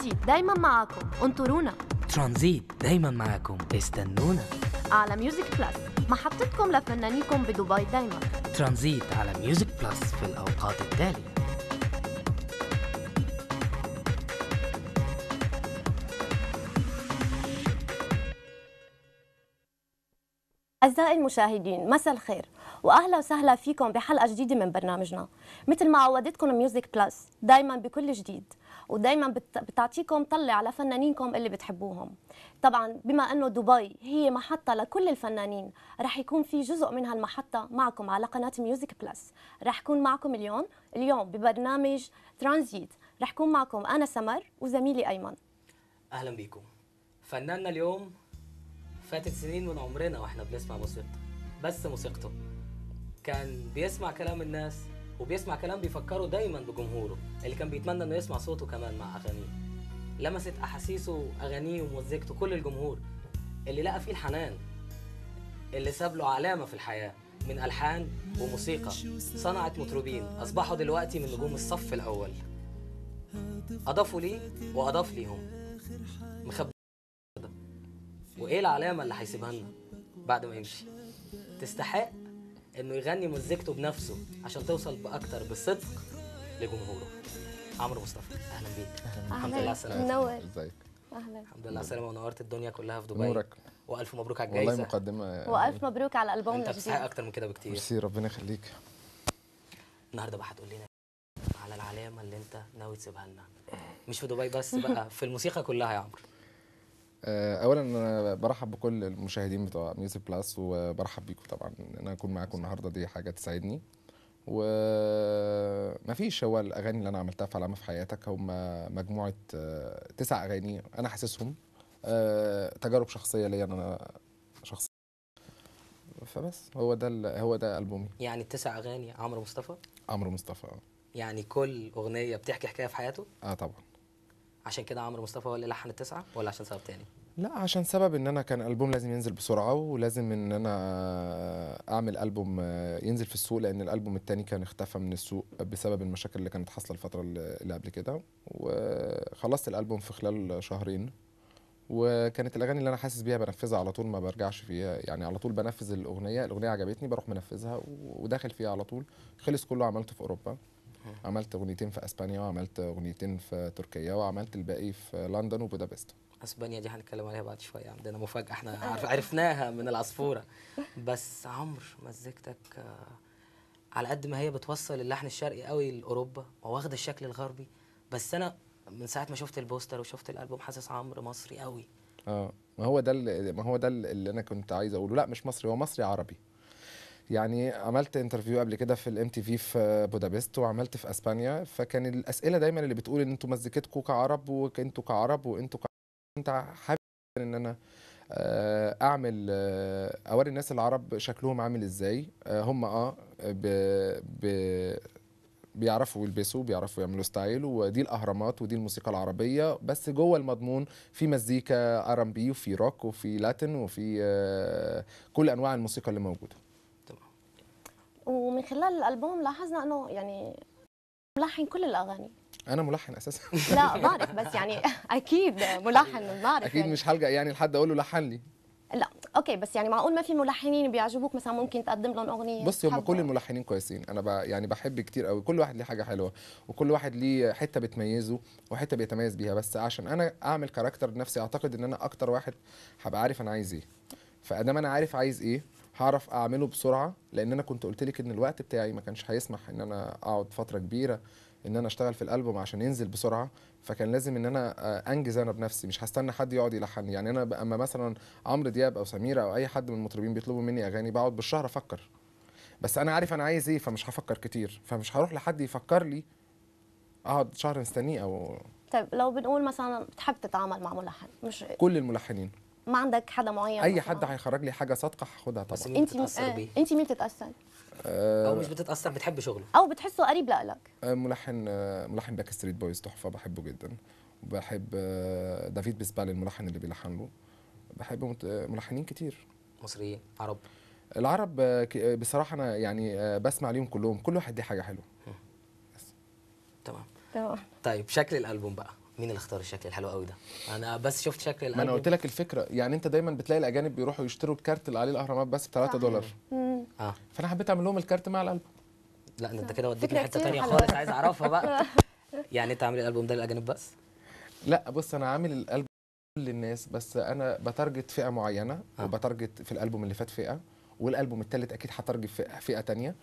ترانزيت دايما معاكم انطرونا ترانزيت دايما معاكم استنونا على ميوزك بلس محطتكم لفنانيكم بدبي دايما ترانزيت على ميوزك بلس في الأوقات التالية أعزائي المشاهدين مساء الخير واهلا وسهلا فيكم بحلقه جديده من برنامجنا مثل ما عودتكم ميوزك بلس دائما بكل جديد ودائما بتعطيكم طلة على فنانينكم اللي بتحبوهم طبعا بما انه دبي هي محطة لكل الفنانين رح يكون في جزء من هالمحطة معكم على قناة ميوزك بلس رح كون معكم اليوم اليوم ببرنامج ترانزيت رح كون معكم انا سمر وزميلي ايمن اهلا بيكم فناننا اليوم فاتت سنين من عمرنا واحنا بنسمع موسيقته بس موسيقته كان بيسمع كلام الناس وبيسمع كلام بيفكره دايما بجمهوره اللي كان بيتمنى انه يسمع صوته كمان مع اغانيه لمست احاسيسه اغانيه ومزيكته كل الجمهور اللي لقى فيه الحنان اللي ساب له علامه في الحياه من الحان وموسيقى صنعت مطربين اصبحوا دلوقتي من نجوم الصف الاول اضافوا ليه واضاف ليهم مخبى وايه العلامه اللي هيسيبها لنا بعد ما يمشي تستحق انه يغني مزيكته بنفسه عشان توصل باكتر بصدق لجمهوره عمرو مصطفى اهلا بيك الحمد لله على السلامه منور ازيك اهلا الحمد لله على السلامه ونورت الدنيا كلها في دبي نورك والف مبروك على الجائزه والله مقدمه والف مبروك على الالبوم انت بتستحق اكتر من كده بكتير ميرسي ربنا يخليك النهارده بقى هتقول لنا على العلامه اللي انت ناوي تسيبها لنا مش في دبي بس بقى في الموسيقى كلها يا عمرو آه، اولا انا برحب بكل المشاهدين بتوع ميوزك بلاس وبرحب بيكم طبعا ان انا اكون معاكم النهارده دي حاجه تسعدني فيش هو الاغاني اللي انا عملتها في علامه في حياتك هم مجموعه آه، تسع اغاني انا حاسسهم آه، تجارب شخصيه ليا انا شخصيا فبس هو ده هو ده البومي يعني التسع اغاني عمرو مصطفى عمرو مصطفى يعني كل اغنيه بتحكي حكايه في حياته اه طبعا عشان كده عمرو مصطفى هو اللي لحن التسعه ولا عشان سبب تاني؟ لا عشان سبب ان انا كان البوم لازم ينزل بسرعه ولازم ان انا اعمل البوم ينزل في السوق لان الالبوم التاني كان اختفى من السوق بسبب المشاكل اللي كانت حاصله الفتره اللي قبل كده وخلصت الالبوم في خلال شهرين وكانت الاغاني اللي انا حاسس بيها بنفذها على طول ما برجعش فيها يعني على طول بنفذ الاغنيه الاغنيه عجبتني بروح منفذها وداخل فيها على طول خلص كله عملته في اوروبا عملت اغنيتين في اسبانيا وعملت اغنيتين في تركيا وعملت الباقي في لندن وبودابست اسبانيا دي هنتكلم عليها بعد شويه عندنا مفاجاه احنا عرفناها من العصفوره بس عمرو مزيكتك آه، على قد ما هي بتوصل اللحن الشرقي قوي لاوروبا وواخده الشكل الغربي بس انا من ساعه ما شفت البوستر وشفت الالبوم حاسس عمرو مصري قوي اه ما هو ده ما هو ده اللي انا كنت عايز اقوله لا مش مصري هو مصري عربي يعني عملت انترفيو قبل كده في الام تي في في بودابست وعملت في اسبانيا فكان الاسئله دايما اللي بتقول ان انتوا مزيكتكم كعرب وانتوا كعرب وانتوا كنت حابب ان انا آه، اعمل آه، اوري الناس العرب شكلهم عامل ازاي آه، هم اه ب... ب... بيعرفوا يلبسوا بيعرفوا يعملوا ستايل ودي الاهرامات ودي الموسيقى العربيه بس جوه المضمون في مزيكا ار ام بي وفي روك وفي لاتن وفي كل انواع الموسيقى اللي موجوده من خلال الالبوم لاحظنا انه يعني ملحن كل الاغاني انا ملحن اساسا لا بعرف بس يعني اكيد ملحن بعرف اكيد يعني. مش هلجا يعني لحد اقول له لحن لي لا اوكي بس يعني معقول ما في ملحنين بيعجبوك مثلا ممكن تقدم لهم اغنيه بصي هم كل الملحنين كويسين انا يعني بحب كتير قوي كل واحد ليه حاجه حلوه وكل واحد ليه حته بتميزه وحته بيتميز بيها بس عشان انا اعمل كاركتر لنفسي اعتقد ان انا اكتر واحد هبقى عارف انا عايز ايه فادام انا عارف عايز ايه هعرف اعمله بسرعه لان انا كنت قلت لك ان الوقت بتاعي ما كانش هيسمح ان انا اقعد فتره كبيره ان انا اشتغل في الالبوم عشان ينزل بسرعه فكان لازم ان انا آه، انجز انا بنفسي مش هستنى حد يقعد يلحن يعني انا اما مثلا عمرو دياب او سميره او اي حد من المطربين بيطلبوا مني اغاني بقعد بالشهر افكر بس انا عارف انا عايز ايه فمش هفكر كتير فمش هروح لحد يفكر لي اقعد شهر مستنيه او طيب لو بنقول مثلا بتحب تتعامل مع ملحن مش كل الملحنين ما عندك حدا معين اي حد هيخرج لي حاجه صادقه هاخدها طبعا بس مين انت بتتاثر آه، بيه انت مين بتتاثر آه، او مش بتتاثر بتحب شغله او بتحسه قريب لك آه، ملحن ملحن باك ستريت بويز تحفه بحبه جدا وبحب دافيد بيسبال الملحن اللي بيلحن له بحب ملحنين كتير مصريين عرب العرب بصراحه انا يعني بسمع ليهم كلهم كل واحد ليه حاجه حلوه تمام تمام طيب شكل الالبوم بقى مين اللي اختار الشكل الحلو قوي ده انا بس شفت شكل الالبوم ما انا قلت لك الفكره يعني انت دايما بتلاقي الاجانب بيروحوا يشتروا الكارت اللي عليه الاهرامات بس ب 3 دولار اه فانا حبيت اعمل لهم الكارت مع الالبوم لا انت كده وديتني حته ثانيه خالص عايز اعرفها بقى يعني انت عامل الالبوم ده للاجانب بس لا بص انا عامل الالبوم للناس بس انا بتارجت فئه معينه آه. وبتارجت في الالبوم اللي فات فئه والالبوم الثالث اكيد هترجت فئه, ثانيه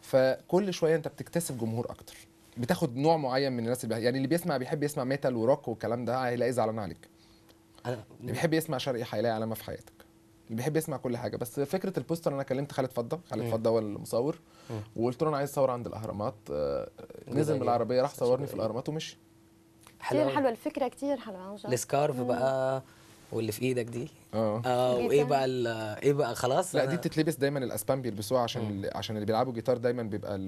فكل شويه انت بتكتسب جمهور اكتر بتاخد نوع معين من الناس اللي يعني اللي بيسمع بيحب يسمع ميتال وروك والكلام ده هيلاقيه زعلان عليك أنا... اللي بيحب يسمع شرقي هيلاقي علامه في حياتك اللي بيحب يسمع كل حاجه بس فكره البوستر انا كلمت خالد فضه خالد فضه هو المصور وقلت له انا عايز اصور عند الاهرامات آه، نزل من العربيه راح صورني في الاهرامات ومشي كتير حلوه الفكره كتير حلوه السكارف بقى واللي في ايدك دي اه, آه إيه وايه بقى ايه بقى خلاص لا دي بتتلبس دايما الاسبان بيلبسوها عشان عشان اللي بيلعبوا جيتار دايما بيبقى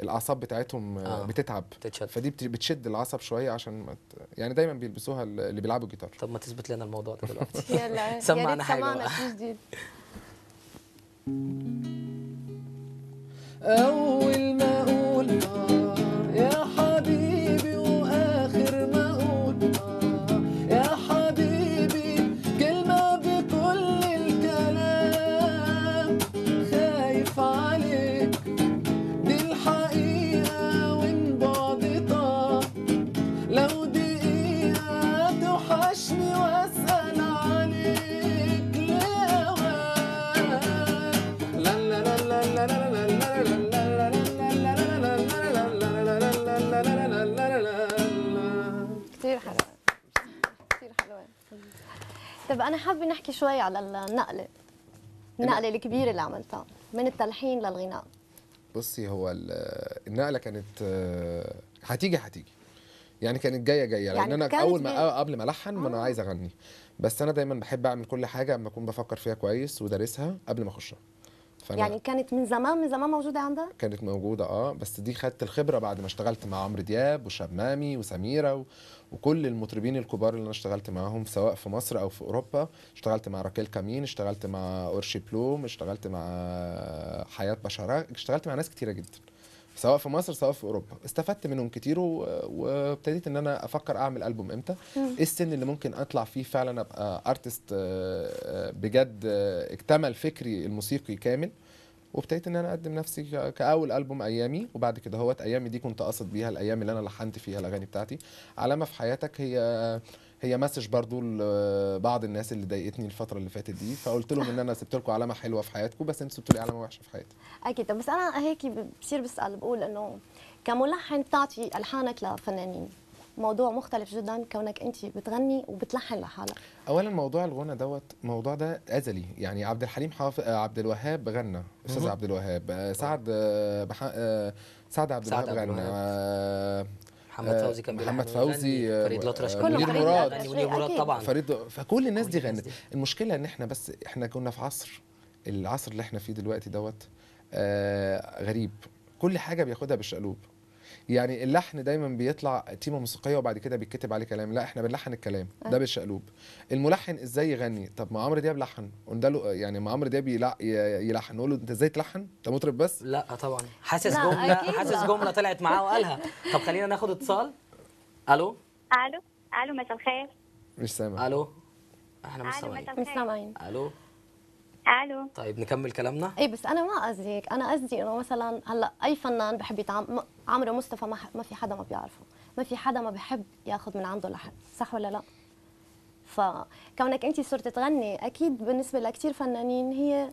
الاعصاب بتاعتهم آه. بتتعب بتتشد. فدي بتشد العصب شويه عشان مت... يعني دايما بيلبسوها اللي بيلعبوا جيتار طب ما تثبت لنا الموضوع ده دلوقتي يلا سمعنا حاجه سمعنا جديد اول ما اقول انا حابه نحكي شوي على النقله النقله الكبيره اللي عملتها من التلحين للغناء بصي هو النقله كانت هتيجي هتيجي يعني كانت جايه جايه يعني لان يعني انا اول ما قبل ما الحن ما انا آه. عايز اغني بس انا دايما بحب اعمل كل حاجه اما اكون بفكر فيها كويس ودارسها قبل ما اخشها فأنا يعني كانت من زمان من زمان موجوده عندها كانت موجوده اه بس دي خدت الخبره بعد ما اشتغلت مع عمرو دياب وشمامي وسميره و... وكل المطربين الكبار اللي انا اشتغلت معاهم سواء في مصر او في اوروبا اشتغلت مع راكيل كامين اشتغلت مع اورشي بلوم اشتغلت مع حياه بشراك اشتغلت مع ناس كتيره جدا سواء في مصر سواء في اوروبا استفدت منهم كتير وابتديت ان انا افكر اعمل البوم امتى ايه السن اللي ممكن اطلع فيه فعلا ابقى ارتست آه، بجد آه، اكتمل فكري الموسيقي كامل وابتديت ان انا اقدم نفسي كاول البوم ايامي وبعد كده هوت ايامي دي كنت قاصد بيها الايام اللي انا لحنت فيها الاغاني بتاعتي علامه في حياتك هي هي مسج برضو لبعض الناس اللي ضايقتني الفتره اللي فاتت دي فقلت لهم ان انا سبت لكم علامه حلوه في حياتكم بس انتوا سبتوا لي علامه وحشه في حياتي اكيد طب بس انا هيك بصير بسال بقول انه كملحن بتعطي الحانك لفنانين موضوع مختلف جدا كونك انت بتغني وبتلحن لحالك اولا موضوع الغنى دوت موضوع ده ازلي يعني عبد الحليم حافظ عبد الوهاب غنى استاذ عبد الوهاب سعد بح... سعد عبد الوهاب غنى محمد آه، فوزي كان محمد فوزي آه، فريد الأطرش آه، منير مراد مراد طبعا فريد فكل الناس دي غنت المشكله ان احنا بس احنا كنا في عصر العصر اللي احنا فيه دلوقتي دوت آه غريب كل حاجه بياخدها بالشقلوب يعني اللحن دايما بيطلع تيمه موسيقيه وبعد كده بيتكتب عليه كلام لا احنا بنلحن الكلام ده أيوة. بالشقلوب الملحن ازاي يغني طب ما عمرو دياب لحن قلنا له يعني ما عمرو دياب يلحن نقول له انت ازاي تلحن انت مطرب بس لا طبعا حاسس جمله حاسس جمله طلعت معاه وقالها طب خلينا ناخد اتصال الو الو الو مساء الخير مش سامع الو احنا مش سامعين مش سامعين الو الو طيب نكمل كلامنا اي بس انا ما قصدي هيك انا قصدي انه مثلا هلا اي فنان بحب يتعامل عمرو مصطفى ما, ح... ما في حدا ما بيعرفه ما في حدا ما بحب ياخذ من عنده لحن صح ولا لا فكونك انت صرت تغني اكيد بالنسبه لكثير فنانين هي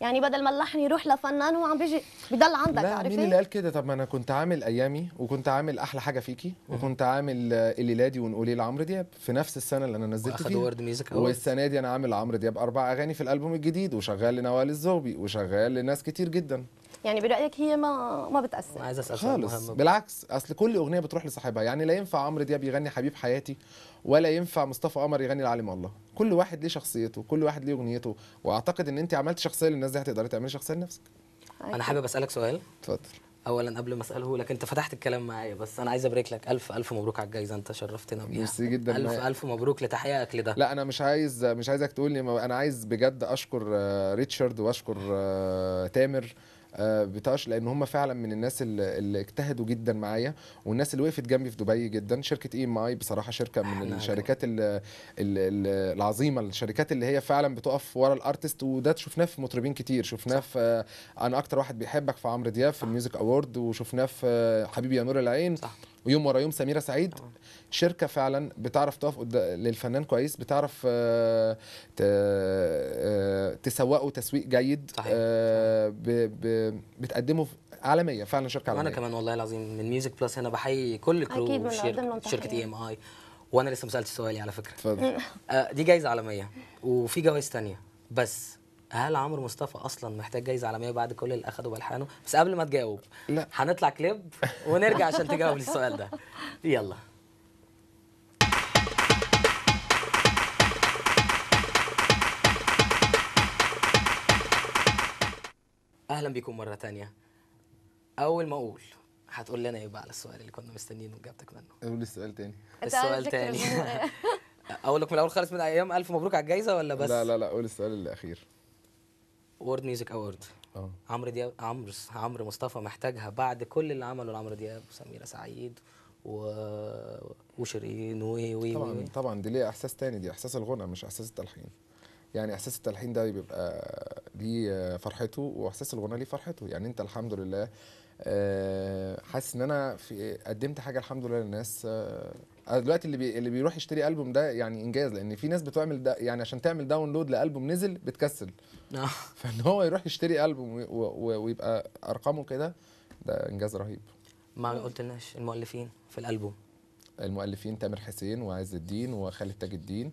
يعني بدل ما اللحن يروح لفنان هو عم بيجي بيضل عندك عارفه مين اللي إيه؟ قال كده طب ما انا كنت عامل ايامي وكنت عامل احلى حاجه فيكي وكنت عامل اللي لادي ونقولي لعمرو دياب في نفس السنه اللي انا نزلت فيها ورد ميوزك والسنه دي انا عامل عمرو دياب اربع اغاني في الالبوم الجديد وشغال لنوال الزوبي وشغال لناس كتير جدا يعني برايك هي ما ما بتاثر عايز اسال خالص بالعكس اصل كل اغنيه بتروح لصاحبها يعني لا ينفع عمرو دياب يغني حبيب حياتي ولا ينفع مصطفى قمر يغني العالم الله كل واحد ليه شخصيته كل واحد ليه اغنيته واعتقد ان انت عملت شخصيه للناس دي هتقدري تعملي شخصيه لنفسك أيوة. انا حابب اسالك سؤال اتفضل اولا قبل ما اساله لك انت فتحت الكلام معايا بس انا عايز ابارك لك الف الف مبروك على الجايزه انت شرفتنا بيها ميرسي جدا الف معي. الف مبروك لتحقيقك لده لا انا مش عايز مش عايزك تقول لي انا عايز بجد اشكر آه، ريتشارد واشكر آه، تامر آه، بتاش لان هم فعلا من الناس اللي اجتهدوا جدا معايا والناس اللي وقفت جنبي في دبي جدا شركه اي ام اي بصراحه شركه من الشركات العظيمه الشركات اللي هي فعلا بتقف ورا الارتست وده شفناه في مطربين كتير شفناه في آه، انا اكتر واحد بيحبك في عمرو دياب في الميوزك اوورد وشفناه في آه، حبيبي يا نور العين صح. ويوم ورا يوم سميره سعيد آه. شركه فعلا بتعرف تقف للفنان كويس بتعرف آه، آه، تسوقه تسويق جيد صحيح. بتقدمه عالميه فعلا شركه عالميه وانا كمان والله العظيم من ميوزك بلس هنا بحيي كل كرو شركه, شركة اي ام اي وانا لسه ما سالتش سؤالي على فكره اتفضل دي جايزه عالميه وفي جوائز ثانيه بس هل عمرو مصطفى اصلا محتاج جايزه عالميه بعد كل اللي اخده بالحانه بس قبل ما تجاوب لا هنطلع كليب ونرجع عشان تجاوب السؤال ده يلا اهلا بيكم مره تانية اول ما اقول هتقول لنا ايه بقى على السؤال اللي كنا مستنيين اجابتك منه قول السؤال تاني السؤال تاني إيه؟ اقول لك من الاول خالص من ايام الف مبروك على الجايزه ولا بس لا لا لا قول السؤال الاخير وورد ميوزك اوورد عمرو دياب عمرو عمرو مصطفى محتاجها بعد كل اللي عمله لعمرو دياب وسميره سعيد و... وشيرين و و طبعا طبعا دي ليها احساس تاني دي احساس الغنى مش احساس التلحين يعني احساس التلحين ده بيبقى ليه فرحته واحساس الغنى ليه فرحته يعني انت الحمد لله آه، حاسس ان انا في قدمت حاجه الحمد لله للناس آه، آه، دلوقتي اللي بي... اللي بيروح يشتري البوم ده يعني انجاز لان في ناس بتعمل ده يعني عشان تعمل داونلود لالبوم نزل بتكسل آه. فان هو يروح يشتري البوم و... و... ويبقى ارقامه كده ده انجاز رهيب ما قلتلناش المؤلفين في الالبوم المؤلفين تامر حسين وعز الدين وخالد تاج الدين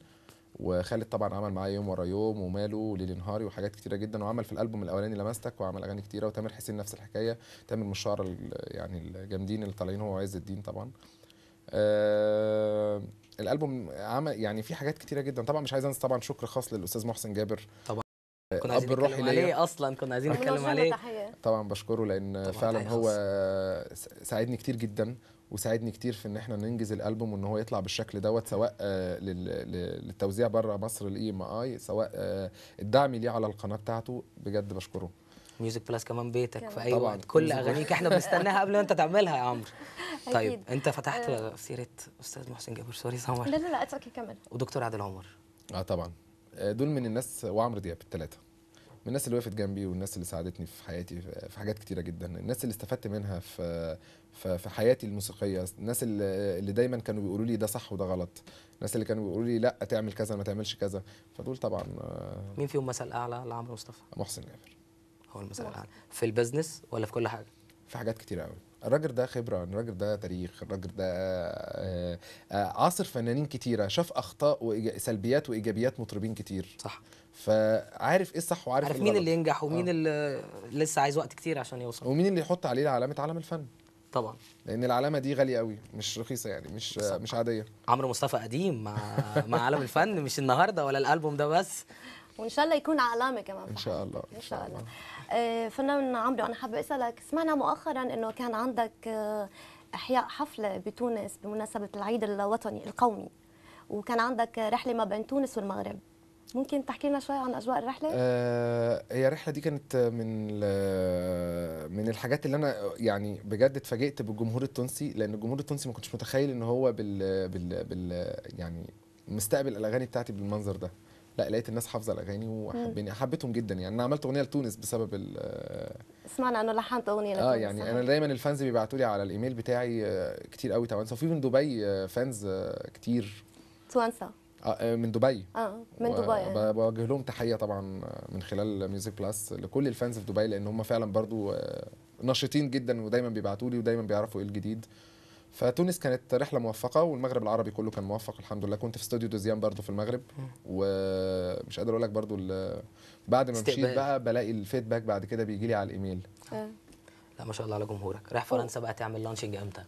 وخالد طبعا عمل معايا يوم ورا يوم وماله وليل نهاري وحاجات كتيره جدا وعمل في الالبوم الاولاني لمستك وعمل اغاني كتيره وتامر حسين نفس الحكايه تامر من يعني الجامدين اللي طالعين هو وعز الدين طبعا آه الالبوم عمل يعني في حاجات كتيره جدا طبعا مش عايز انسى طبعا شكر خاص للاستاذ محسن جابر طبعا آه، كنا عايزين نتكلم عليه اصلا كنا عايزين نتكلم عليه طبعا بشكره لان طبعا فعلا هو ساعدني كتير جدا وساعدني كتير في ان احنا ننجز الالبوم وان هو يطلع بالشكل دوت سواء آه، للتوزيع بره مصر الاي ام e اي سواء آه، الدعم ليه على القناه بتاعته بجد بشكره ميوزك بلاس كمان بيتك كمان. في اي طبعاً. وقت كل اغانيك احنا بنستناها قبل ما انت تعملها يا عمرو طيب انت فتحت آه. سيره استاذ محسن جابر سوري سمر لا لا لا اتركي كمل ودكتور عادل عمر اه طبعا آه، دول من الناس وعمرو دياب الثلاثه من الناس اللي وقفت جنبي والناس اللي ساعدتني في حياتي في حاجات كتيره جدا الناس اللي استفدت منها في في حياتي الموسيقيه الناس اللي دايما كانوا بيقولوا لي ده صح وده غلط الناس اللي كانوا بيقولوا لي لا تعمل كذا ما تعملش كذا فدول طبعا آه، مين فيهم مثل اعلى لعمرو مصطفى محسن جابر هو المثال الاعلى في البزنس ولا في كل حاجة؟ في حاجات كتير قوي الراجل ده خبره الراجل ده تاريخ الراجل ده آآ آه، آآ آه، عاصر فنانين كتيره شاف اخطاء وإيج... سلبيات وايجابيات مطربين كتير صح فعارف ايه الصح وعارف إيه عارف مين اللي ينجح آه. ومين آه. اللي لسه عايز وقت كتير عشان يوصل ومين اللي يحط عليه علامه علم الفن طبعا لان العلامه دي غاليه قوي مش رخيصه يعني مش صح. مش عاديه عمرو مصطفى قديم مع مع عالم الفن مش النهارده ولا الالبوم ده بس وان شاء الله يكون علامه كمان ان شاء الله ان شاء الله, إن شاء الله. آه، فنان عمرو انا حابه اسالك سمعنا مؤخرا انه كان عندك آه، احياء حفله بتونس بمناسبه العيد الوطني القومي وكان عندك رحله ما بين تونس والمغرب ممكن تحكي لنا شويه عن اجواء الرحله؟ آه هي الرحله دي كانت من من الحاجات اللي انا يعني بجد اتفاجئت بالجمهور التونسي لان الجمهور التونسي ما كنتش متخيل ان هو بال بال, بال يعني مستقبل الاغاني بتاعتي بالمنظر ده. لا لقيت الناس حافظه الاغاني وحبيني حبيتهم جدا يعني انا عملت اغنيه لتونس بسبب ال آه، سمعنا انه لحنت اغنيه آه، لتونس اه يعني صحيح. انا دايما الفانز بيبعتوا لي على الايميل بتاعي آه، كتير قوي توانسه وفي من دبي فانز كتير توانسه آه من دبي اه من دبي يعني. بوجه لهم تحيه طبعا من خلال ميوزك بلس لكل الفانز في دبي لان هم فعلا برضو نشيطين جدا ودايما بيبعتوا لي ودايما بيعرفوا ايه الجديد فتونس كانت رحله موفقه والمغرب العربي كله كان موفق الحمد لله كنت في استوديو دوزيام برضو في المغرب ومش قادر اقول لك برضو بعد ما مشيت بقى بلاقي الفيدباك بعد كده بيجي لي على الايميل آه. لا ما شاء الله على جمهورك رايح فرنسا بقى تعمل لانشنج امتى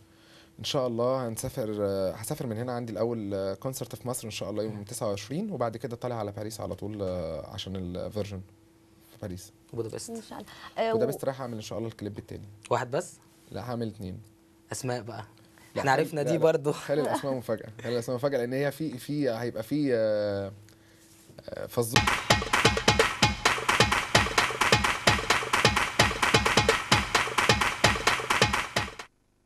ان شاء الله هنسافر هسافر من هنا عندي الاول كونسرت في مصر ان شاء الله يوم 29 وبعد كده طالع على باريس على طول آه، عشان الفيرجن في باريس بودابست ان شاء الله بودابست آه، رايح اعمل ان شاء الله الكليب الثاني واحد بس لا هعمل اثنين اسماء بقى احنا عرفنا دي برضو خلي الاسماء مفاجاه خلي الاسماء مفاجاه لان هي في في هيبقى في آه، آه، فظ